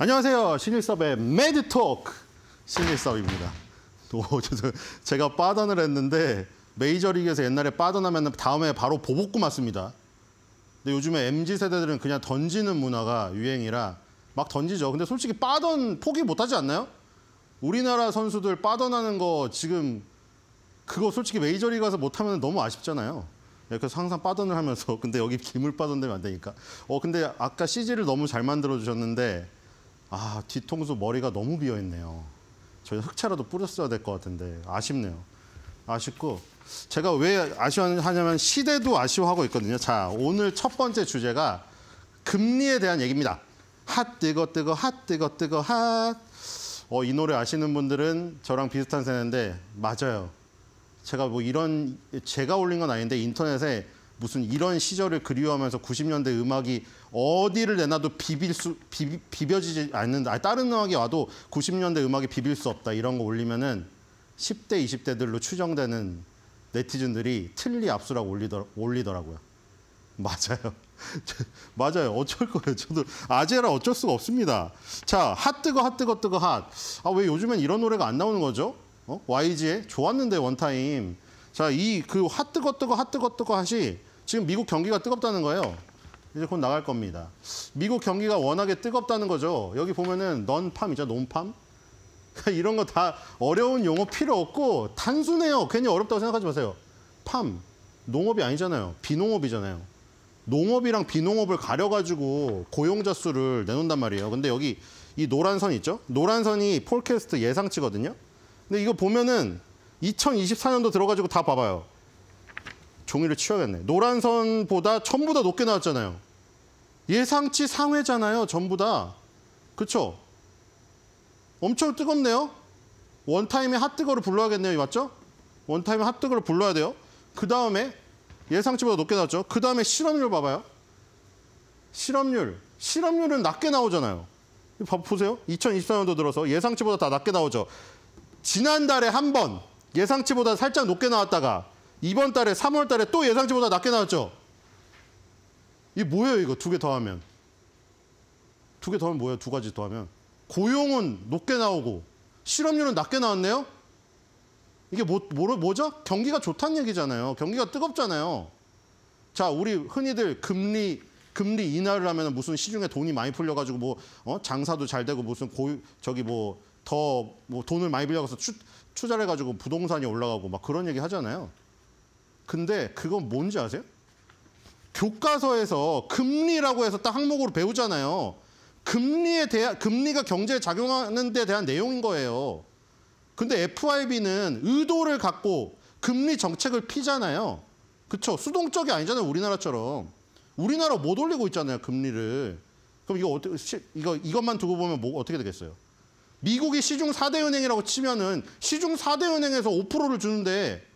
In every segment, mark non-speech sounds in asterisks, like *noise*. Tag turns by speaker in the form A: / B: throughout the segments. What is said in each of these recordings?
A: 안녕하세요. 신일섭의 매드토크 신일섭입니다. 오, *laughs* 제가 빠던을 했는데 메이저리그에서 옛날에 빠던하면 다음에 바로 보복구 맞습니다. 근데 요즘에 MZ세대들은 그냥 던지는 문화가 유행이라 막 던지죠. 근데 솔직히 빠던 포기 못하지 않나요? 우리나라 선수들 빠던하는거 지금 그거 솔직히 메이저리그 가서 못하면 너무 아쉽잖아요. 예, 그래서 항상 빠던을 하면서 *laughs* 근데 여기 *laughs* 기물 빠던 되면 안 되니까. 어 근데 아까 CG를 너무 잘 만들어 주셨는데 아, 뒤통수 머리가 너무 비어있네요. 저희 흑차라도 뿌렸어야 될 것 같은데 아쉽네요. 아쉽고 제가 왜 아쉬워하냐면 시대도 아쉬워하고 있거든요. 자, 오늘 첫 번째 주제가 금리에 대한 얘기입니다. 핫 뜨거 뜨거 핫 뜨거 뜨거 핫. 어, 이 노래 아시는 분들은 저랑 비슷한 세대인데 맞아요. 제가 뭐 이런 제가 올린 건 아닌데 인터넷에 무슨 이런 시절을 그리워하면서 90년대 음악이 어디를 내놔도 비빌 수 비, 비벼지지 않는다. 아니, 다른 음악이 와도 90년대 음악이 비빌 수 없다 이런 거 올리면은 10대 20대들로 추정되는 네티즌들이 틀리 압수라고 올리더, 올리더라고요. *laughs* 맞아요. *laughs* 맞아요. 어쩔 거예요. 저도 아재라 어쩔 수가 없습니다. 자, 핫 뜨거 핫 뜨거 뜨거 핫. 아, 왜 요즘엔 이런 노래가 안 나오는 거죠? 어? y g 에 좋았는데 원타임. 자, 이 그핫 뜨거 뜨거 핫 뜨거 뜨거 하시 지금 미국 경기가 뜨겁다는 거예요. 이제 곧 나갈 겁니다. 미국 경기가 워낙에 뜨겁다는 거죠. 여기 보면은 넌팜이죠, 논팜. *laughs* 이런 거 다 어려운 용어 필요 없고 단순해요. 괜히 어렵다고 생각하지 마세요. 팜, 농업이 아니잖아요. 비농업이잖아요. 농업이랑 비농업을 가려가지고 고용자 수를 내놓는단 말이에요. 근데 여기 이 노란 선 있죠? 노란 선이 폴캐스트 예상치거든요. 근데 이거 보면은 2024년도 들어가지고 다 봐봐요. 종이를 치워야겠네. 노란 선보다 전부 다 높게 나왔잖아요. 예상치 상회잖아요. 전부 다. 그렇죠? 엄청 뜨겁네요. 원타임에 핫뜨거를 불러야겠네요. 맞죠? 원타임에 핫뜨거를 불러야 돼요. 그 다음에 예상치보다 높게 나왔죠. 그 다음에 실험률 봐봐요. 실험률. 실험률은 낮게 나오잖아요. 보세요. 2024년도 들어서 예상치보다 다 낮게 나오죠. 지난달에 한 번 예상치보다 살짝 높게 나왔다가 이번 달에 3월 달에 또 예상치보다 낮게 나왔죠. 이 뭐예요 이거 두 개 더하면. 두 개 더하면 뭐예요? 두 가지 더하면. 고용은 높게 나오고 실업률은 낮게 나왔네요. 이게 뭐, 뭐, 뭐죠? 경기가 좋다는 얘기잖아요. 경기가 뜨겁잖아요. 자, 우리 흔히들 금리 금리 인하를 하면 무슨 시중에 돈이 많이 풀려가지고 뭐 어? 장사도 잘 되고 무슨 고 저기 뭐더뭐 뭐 돈을 많이 빌려가서 추, 투자를 해가지고 부동산이 올라가고 막 그런 얘기 하잖아요. 근데 그건 뭔지 아세요? 교과서에서 금리라고 해서 딱 항목으로 배우잖아요. 금리에 대한 금리가 경제에 작용하는 데 대한 내용인 거예요. 근데 FIB는 의도를 갖고 금리 정책을 피잖아요. 그쵸? 수동적이 아니잖아요. 우리나라처럼. 우리나라 못 올리고 있잖아요. 금리를. 그럼 이거 어떻게, 이거, 이것만 두고 보면 뭐, 어떻게 되겠어요? 미국이 시중 4대 은행이라고 치면은 시중 4대 은행에서 5%를 주는데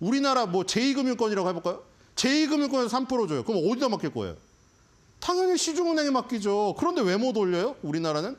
A: 우리나라 뭐 제2금융권이라고 해볼까요? 제2금융권에서 3% 줘요. 그럼 어디다 맡길 거예요? 당연히 시중은행에 맡기죠. 그런데 왜 못 올려요? 우리나라는?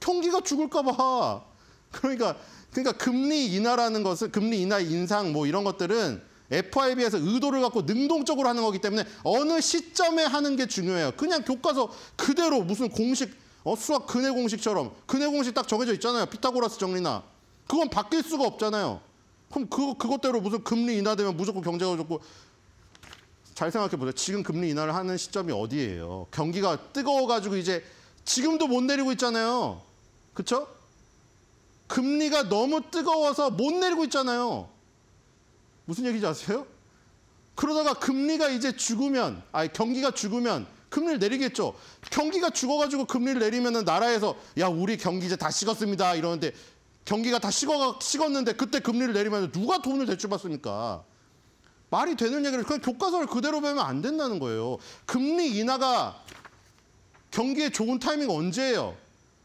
A: 경기가 죽을까 봐. *laughs* 그러니까 그러니까 금리 인하라는 것은 금리 인하 인상 뭐 이런 것들은 FIB에서 의도를 갖고 능동적으로 하는 거기 때문에 어느 시점에 하는 게 중요해요. 그냥 교과서 그대로 무슨 공식 어, 수학 근해 공식처럼 근해 공식 딱 정해져 있잖아요. 피타고라스 정리나. 그건 바뀔 수가 없잖아요. 그럼 그, 그것대로 무슨 금리 인하되면 무조건 경제가 좋고 잘 생각해 보세요. 지금 금리 인하를 하는 시점이 어디예요? 경기가 뜨거워가지고 이제 지금도 못 내리고 있잖아요. 그렇죠? 금리가 너무 뜨거워서 못 내리고 있잖아요. 무슨 얘기인지 아세요? 그러다가 금리가 이제 죽으면, 아니 경기가 죽으면 금리를 내리겠죠. 경기가 죽어가지고 금리를 내리면은 나라에서 야 우리 경기 이제 다 식었습니다 이러는데 경기가 다 식어, 식었는데 그때 금리를 내리면 서 누가 돈을 대출받습니까? 말이 되는 얘기를 그냥 교과서를 그대로 배우면 안 된다는 거예요. 금리 인하가 경기에 좋은 타이밍 언제예요?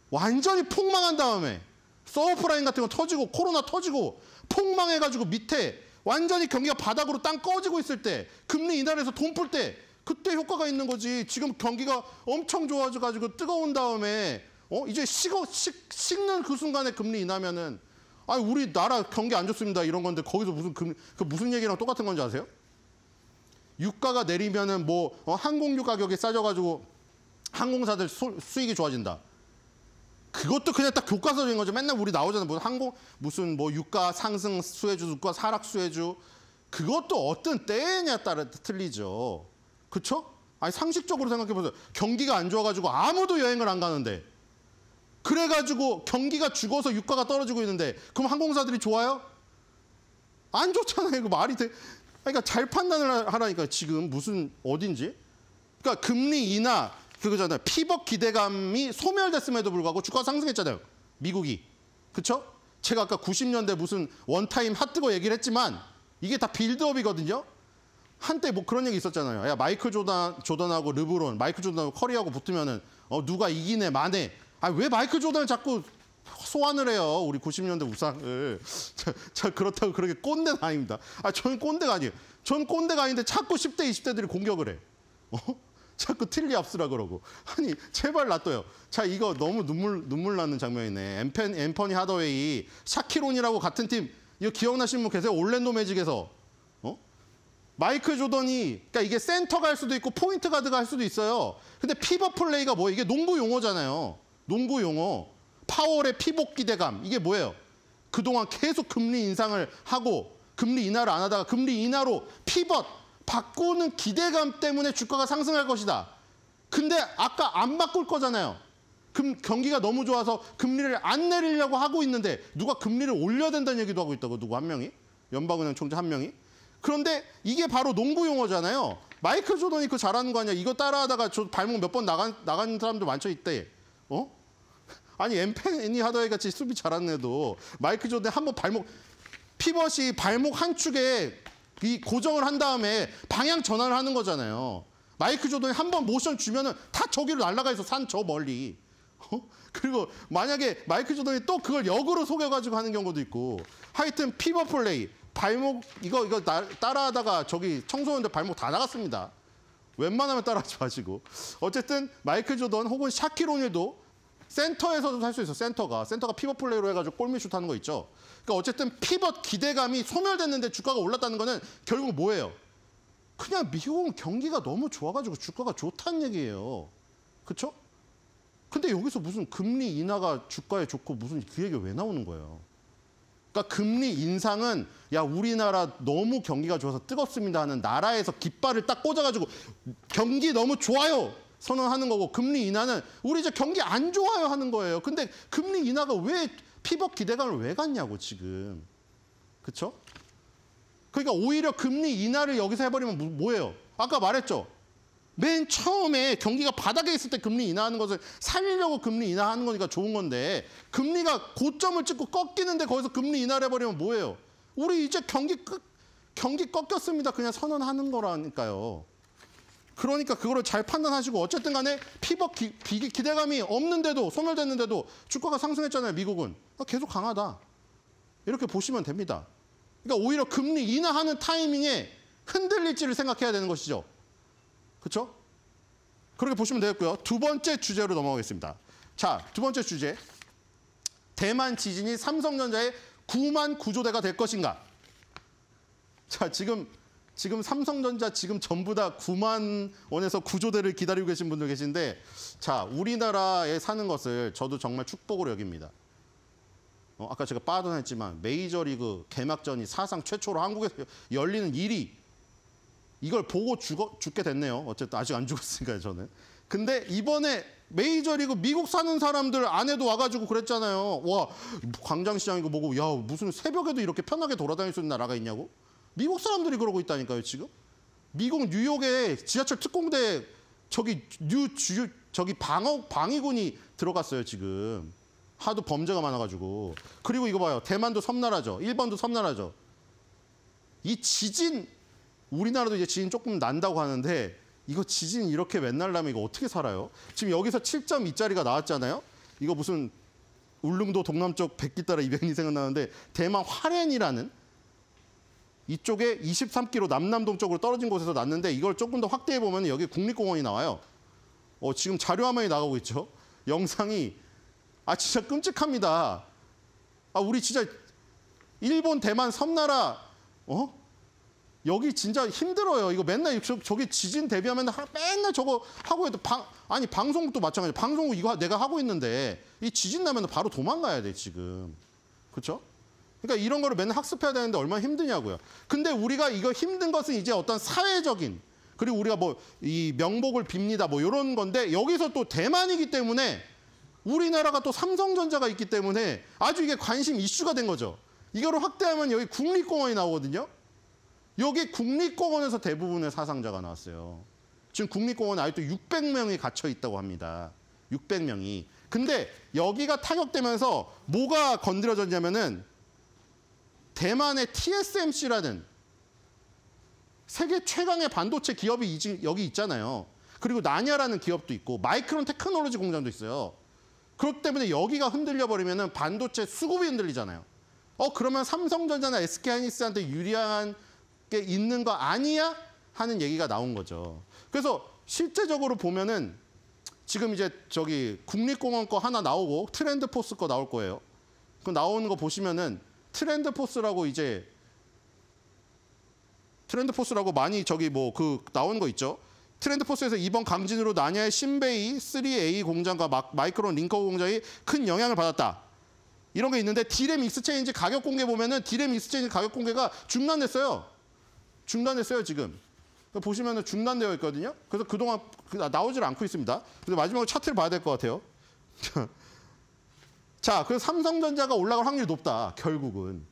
A: 완전히 폭망한 다음에 서브프라임 같은 거 터지고 코로나 터지고 폭망해가지고 밑에 완전히 경기가 바닥으로 땅 꺼지고 있을 때 금리 인하해서 돈 풀 때 그때 효과가 있는 거지. 지금 경기가 엄청 좋아져가지고 뜨거운 다음에 어 이제 식어 식 식는 그 순간에 금리 인하면은 아 우리 나라 경기 안 좋습니다 이런 건데 거기서 무슨 금리 그 무슨 얘기랑 똑같은 건지 아세요? 유가가 내리면은 뭐 어, 항공유 가격이 싸져가지고 항공사들 소, 수익이 좋아진다. 그것도 그냥 딱 교과서적인 거죠. 맨날 우리 나오잖아. 무슨 항공 무슨 뭐 유가 상승 수혜주, 유가 하락 수혜주. 그것도 어떤 때냐 따라 틀리죠. 그렇죠? 아니 상식적으로 생각해 보세요. 경기가 안 좋아가지고 아무도 여행을 안 가는데 그래가지고 경기가 죽어서 유가가 떨어지고 있는데 그럼 항공사들이 좋아요? 안 좋잖아요. 이거 말이 돼. 그러니까 잘 판단을 하라니까 지금 무슨 어딘지. 그러니까 금리 인하 그거잖아요. 피벗 기대감이 소멸됐음에도 불구하고 주가 상승했잖아요. 미국이. 그렇죠? 제가 아까 90년대 무슨 원타임 핫뜨거 얘기를 했지만 이게 다 빌드업이거든요. 한때 뭐 그런 얘기 있었잖아요. 야 마이클 조던, 조던하고 르브론, 마이클 조던하고 커리하고 붙으면은 어, 누가 이기네 만네 아왜 마이크 조던을 자꾸 소환을 해요. 우리 90년대 우상을. *laughs* 자, 자 그렇다고 그렇게 꼰대는 아닙니다. 아, 저는 꼰대가 아니에요. 저는 꼰대가 아닌데 자꾸 10대, 20대들이 공격을 해. 어? *laughs* 자꾸 틀리 압수라 그러고. 아니, 제발 놔둬요. 자, 이거 너무 눈물, 눈물 나는 장면이네. 엠펜, 엠퍼니 하더웨이, 샤키론이라고 같은 팀, 이거 기억나시는 분 계세요? 올랜도 매직에서. 어? 마이크 조던이, 그러니까 이게 센터갈 수도 있고 포인트 가드갈 수도 있어요. 근데 피버 플레이가 뭐예 이게 농구 용어잖아요. 농구 용어 파월의 피복 기대감 이게 뭐예요? 그동안 계속 금리 인상을 하고 금리 인하를 안 하다가 금리 인하로 피벗 바꾸는 기대감 때문에 주가가 상승할 것이다. 근데 아까 안 바꿀 거잖아요. 금, 경기가 너무 좋아서 금리를 안 내리려고 하고 있는데 누가 금리를 올려야 된다는 얘기도 하고 있다고 누구 한 명이? 연방은행 총재 한 명이? 그런데 이게 바로 농구 용어잖아요. 마이클 조던이 그 잘하는 거 아니야. 이거 따라하다가 저 발목 몇 번 나간, 나간 사람들 많죠, 이때. 어? 아니 엠펜니 하다이 같이 수비 잘하는 애도 마이크 조던 한번 발목 피벗이 발목 한 축에 이 고정을 한 다음에 방향 전환을 하는 거잖아요. 마이크 조던이 한번 모션 주면은 다 저기로 날아가 있어 산 저 멀리. 어? 그리고 만약에 마이크 조던이 또 그걸 역으로 속여가지고 하는 경우도 있고 하여튼 피벗 플레이 발목 이거 이거 나, 따라하다가 저기 청소년들 발목 다 나갔습니다. 웬만하면 따라하지 마시고 어쨌든 마이크 조던 혹은 샤키로닐도 센터에서도 살 수 있어, 센터가. 센터가 피벗 플레이로 해가지고 골밑슛 하는 거 있죠. 그러니까 어쨌든 피벗 기대감이 소멸됐는데 주가가 올랐다는 거는 결국 뭐예요? 그냥 미국은 경기가 너무 좋아가지고 주가가 좋다는 얘기예요. 그렇죠? 근데 여기서 무슨 금리 인하가 주가에 좋고 무슨 그 얘기 가왜 나오는 거예요? 그러니까 금리 인상은 야 우리나라 너무 경기가 좋아서 뜨겁습니다 하는 나라에서 깃발을 딱 꽂아가지고 경기 너무 좋아요 선언하는 거고 금리 인하는 우리 이제 경기 안 좋아요 하는 거예요. 근데 금리 인하가 왜 피벗 기대감을 왜 갖냐고 지금. 그렇죠? 그러니까 오히려 금리 인하를 여기서 해버리면 뭐, 뭐예요? 아까 말했죠. 맨 처음에 경기가 바닥에 있을 때 금리 인하하는 것을 살리려고 금리 인하하는 거니까 좋은 건데 금리가 고점을 찍고 꺾이는데 거기서 금리 인하를 해버리면 뭐예요? 우리 이제 경기 끝, 경기 꺾였습니다. 그냥 선언하는 거라니까요. 그러니까 그거를 잘 판단하시고 어쨌든 간에 피버 기, 기, 기대감이 없는데도 소멸됐는데도 주가가 상승했잖아요. 미국은. 아, 계속 강하다. 이렇게 보시면 됩니다. 그러니까 오히려 금리 인하하는 타이밍에 흔들릴지를 생각해야 되는 것이죠. 그렇죠? 그렇게 보시면 되겠고요. 두 번째 주제로 넘어가겠습니다. 자, 두 번째 주제. 대만 지진이 삼성전자의 9만 구조대가 될 것인가? 자, 지금 지금 삼성전자 지금 전부 다 9만 원에서 구조대를 기다리고 계신 분들 계신데 자 우리나라에 사는 것을 저도 정말 축복으로 여깁니다. 어, 아까 제가 빠져나했지만 메이저리그 개막전이 사상 최초로 한국에서 열리는 일이 이걸 보고 죽어, 죽게 됐네요. 어쨌든 아직 안죽었으니까 저는. 근데 이번에 메이저리그 미국 사는 사람들 아내도 와가지고 그랬잖아요. 와 광장시장이고 뭐고 야 무슨 새벽에도 이렇게 편하게 돌아다닐 수 있는 나라가 있냐고. 미국 사람들이 그러고 있다니까요, 지금. 미국 뉴욕에 지하철 특공대 저기 뉴 주, 저기 방어 방위군이 들어갔어요, 지금. 하도 범죄가 많아 가지고. 그리고 이거 봐요. 대만도 섬나라죠. 일본도 섬나라죠. 이 지진 우리나라도 이제 지진 조금 난다고 하는데 이거 지진 이렇게 맨날 나면 이거 어떻게 살아요? 지금 여기서 7.2짜리가 나왔잖아요. 이거 무슨 울릉도 동남쪽 백기 따라 이변이 생각나는데 대만 화롄이라는 이쪽에 23km 남남동 쪽으로 떨어진 곳에서 났는데 이걸 조금 더 확대해 보면 여기 국립공원이 나와요. 어, 지금 자료 화면이 나가고 있죠. 영상이 아 진짜 끔찍합니다. 아 우리 진짜 일본, 대만, 섬나라 어? 여기 진짜 힘들어요. 이거 맨날 저, 저기 지진 대비하면 맨날 저거 하고 해도 방 아니 방송국도 마찬가지. 방송국 이거 내가 하고 있는데 이 지진 나면 바로 도망가야 돼 지금. 그렇죠? 그러니까 이런 거를 맨날 학습해야 되는데 얼마나 힘드냐고요. 근데 우리가 이거 힘든 것은 이제 어떤 사회적인 그리고 우리가 뭐 이 명복을 빕니다 뭐 이런 건데 여기서 또 대만이기 때문에 우리나라가 또 삼성전자가 있기 때문에 아주 이게 관심 이슈가 된 거죠. 이거를 확대하면 여기 국립공원이 나오거든요. 여기 국립공원에서 대부분의 사상자가 나왔어요. 지금 국립공원에 아직도 600명이 갇혀 있다고 합니다. 600명이. 근데 여기가 타격되면서 뭐가 건드려졌냐면은 대만의 TSMC라는 세계 최강의 반도체 기업이 여기 있잖아요. 그리고 나냐라는 기업도 있고 마이크론 테크놀로지 공장도 있어요. 그렇기 때문에 여기가 흔들려 버리면 반도체 수급이 흔들리잖아요. 어 그러면 삼성전자나 SK하이닉스한테 유리한 게 있는 거 아니야? 하는 얘기가 나온 거죠. 그래서 실제적으로 보면은 지금 이제 저기 국립공원 거 하나 나오고 트렌드포스 거 나올 거예요. 그 나오는 거 보시면은 트렌드 포스라고 이제 트렌드 포스라고 많이 저기 뭐 그 나온 거 있죠. 트렌드 포스에서 이번 강진으로 나냐의 신베이 3A 공장과 마, 이크론 링커 공장이 큰 영향을 받았다. 이런 게 있는데 디램 익스체인지 가격 공개 보면은 디램 익스체인지 가격 공개가 중단됐어요. 중단됐어요 지금. 보시면은 중단되어 있거든요. 그래서 그동안 그 나오질 않고 있습니다. 그래서 마지막으로 차트를 봐야 될 것 같아요. *laughs* 자, 그래 삼성전자가 올라갈 확률이 높다. 결국은.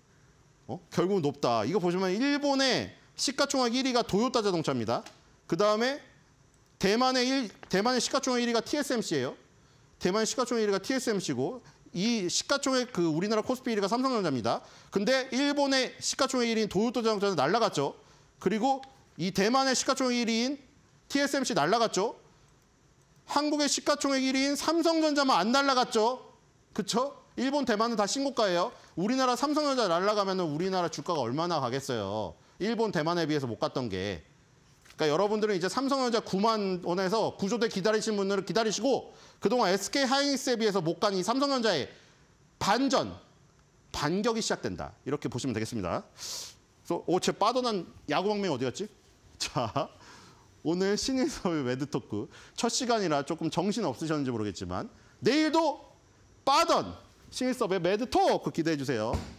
A: 어? 결국은 높다. 이거 보시면 일본의 시가총액 1위가 도요타 자동차입니다. 그 다음에 대만의, 1, 대만의 시가총액 1위가 TSMC예요. 대만 의 시가총액 1위가 TSMC고 이 시가총액 그 우리나라 코스피 1위가 삼성전자입니다. 근데 일본의 시가총액 1위인 도요타 자동차는 날라갔죠. 그리고 이 대만의 시가총액 1위인 TSMC 날라갔죠. 한국의 시가총액 1위인 삼성전자만 안 날라갔죠. 그렇죠 일본, 대만은 다 신고가예요. 우리나라 삼성전자 날라가면 우리나라 주가가 얼마나 가겠어요. 일본, 대만에 비해서 못 갔던 게. 그러니까 여러분들은 이제 삼성전자 9만 원에서 구조대 기다리신 분들은 기다리시고 그동안 SK 하이닉스에 비해서 못 간 이 삼성전자의 반전, 반격이 시작된다. 이렇게 보시면 되겠습니다. 그래서 오, 쟤 빠져난 야구방맹이 어디 였지 *laughs* 자, 오늘 신인서울 웨드토크 첫 시간이라 조금 정신 없으셨는지 모르겠지만 내일도 빠던 신입 서브의 매드 토크 기대해 주세요.